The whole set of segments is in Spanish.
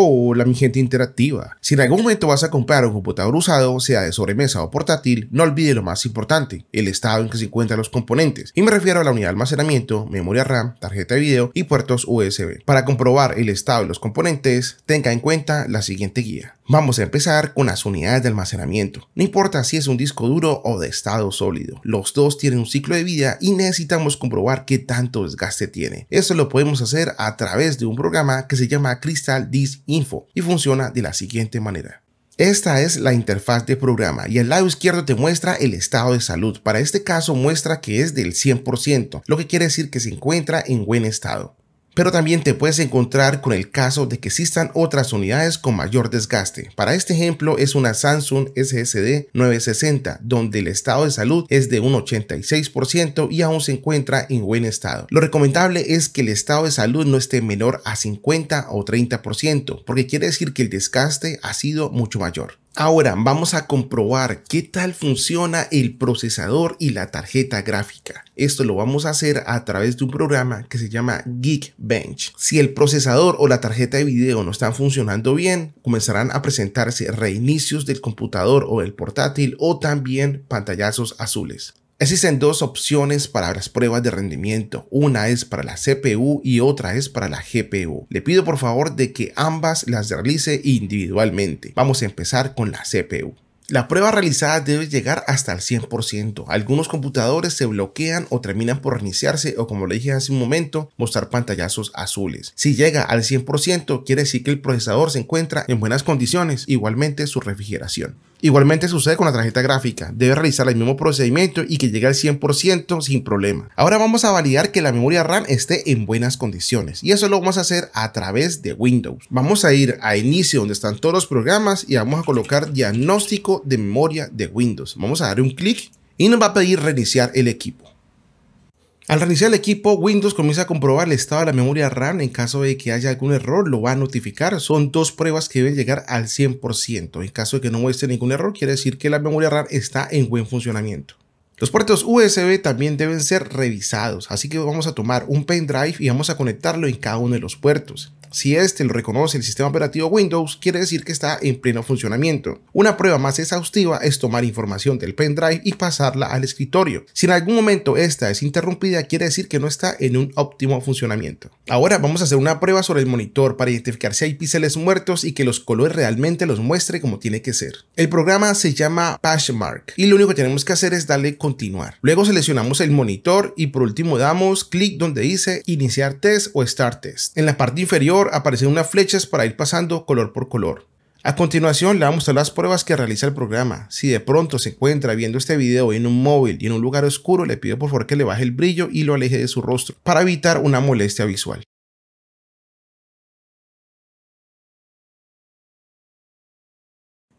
Hola mi gente interactiva, si en algún momento vas a comprar un computador usado, sea de sobremesa o portátil, no olvides lo más importante, el estado en que se encuentran los componentes, y me refiero a la unidad de almacenamiento, memoria RAM, tarjeta de video y puertos USB. Para comprobar el estado de los componentes, tenga en cuenta la siguiente guía. Vamos a empezar con las unidades de almacenamiento. No importa si es un disco duro o de estado sólido, los dos tienen un ciclo de vida y necesitamos comprobar qué tanto desgaste tiene. Esto lo podemos hacer a través de un programa que se llama Crystal Disk Info y funciona de la siguiente manera. Esta es la interfaz de programa y al lado izquierdo te muestra el estado de salud. Para este caso muestra que es del 100%, lo que quiere decir que se encuentra en buen estado. Pero también te puedes encontrar con el caso de que existan otras unidades con mayor desgaste. Para este ejemplo es una Samsung SSD 960, donde el estado de salud es de un 86% y aún se encuentra en buen estado. Lo recomendable es que el estado de salud no esté menor a 50 o 30%, porque quiere decir que el desgaste ha sido mucho mayor. Ahora vamos a comprobar qué tal funciona el procesador y la tarjeta gráfica. Esto lo vamos a hacer a través de un programa que se llama Geekbench. Si el procesador o la tarjeta de video no están funcionando bien, comenzarán a presentarse reinicios del computador o del portátil o también pantallazos azules. Existen dos opciones para las pruebas de rendimiento. Una es para la CPU y otra es para la GPU. Le pido por favor de que ambas las realice individualmente. Vamos a empezar con la CPU. La prueba realizada debe llegar hasta el 100%. Algunos computadores se bloquean o terminan por reiniciarse o como le dije hace un momento, mostrar pantallazos azules. Si llega al 100% quiere decir que el procesador se encuentra en buenas condiciones, igualmente su refrigeración. Igualmente sucede con la tarjeta gráfica, debe realizar el mismo procedimiento y que llegue al 100% sin problema. Ahora vamos a validar que la memoria RAM esté en buenas condiciones y eso lo vamos a hacer a través de Windows. Vamos a ir a inicio donde están todos los programas y vamos a colocar diagnóstico de memoria de Windows. Vamos a dar un clic y nos va a pedir reiniciar el equipo. Al reiniciar el equipo, Windows comienza a comprobar el estado de la memoria RAM. En caso de que haya algún error, lo va a notificar. Son dos pruebas que deben llegar al 100%. En caso de que no muestre ningún error, quiere decir que la memoria RAM está en buen funcionamiento. Los puertos USB también deben ser revisados, así que vamos a tomar un pendrive y vamos a conectarlo en cada uno de los puertos. Si este lo reconoce el sistema operativo Windows, quiere decir que está en pleno funcionamiento. Una prueba más exhaustiva es tomar información del pendrive y pasarla al escritorio. Si en algún momento esta es interrumpida, quiere decir que no está en un óptimo funcionamiento. Ahora vamos a hacer una prueba sobre el monitor para identificar si hay píxeles muertos y que los colores realmente los muestre como tiene que ser. El programa se llama Patchmark y lo único que tenemos que hacer es darle continuar. Luego seleccionamos el monitor y por último damos clic donde dice iniciar test o start test. En la parte inferior aparecen unas flechas para ir pasando color por color. A continuación le vamos a las pruebas que realiza el programa. Si de pronto se encuentra viendo este video en un móvil y en un lugar oscuro, le pido por favor que le baje el brillo y lo aleje de su rostro para evitar una molestia visual.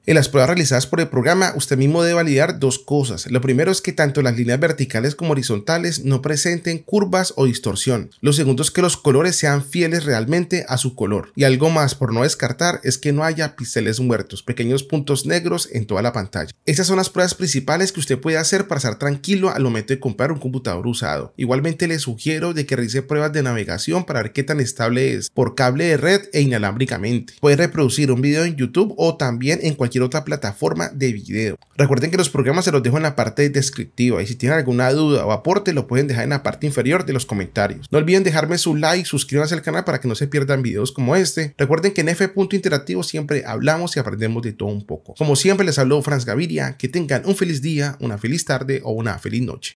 En las pruebas realizadas por el programa, usted mismo debe validar dos cosas. Lo primero es que tanto las líneas verticales como horizontales no presenten curvas o distorsión. Lo segundo es que los colores sean fieles realmente a su color. Y algo más por no descartar es que no haya píxeles muertos, pequeños puntos negros en toda la pantalla. Estas son las pruebas principales que usted puede hacer para estar tranquilo al momento de comprar un computador usado. Igualmente le sugiero de que realice pruebas de navegación para ver qué tan estable es por cable de red e inalámbricamente. Puede reproducir un video en YouTube o también en cualquier otra plataforma de video. Recuerden que los programas se los dejo en la parte descriptiva y si tienen alguna duda o aporte lo pueden dejar en la parte inferior de los comentarios. No olviden dejarme su like, suscríbanse al canal para que no se pierdan videos como este. Recuerden que en F. Interactivo siempre hablamos y aprendemos de todo un poco. Como siempre les habló Franz Gaviria, que tengan un feliz día, una feliz tarde o una feliz noche.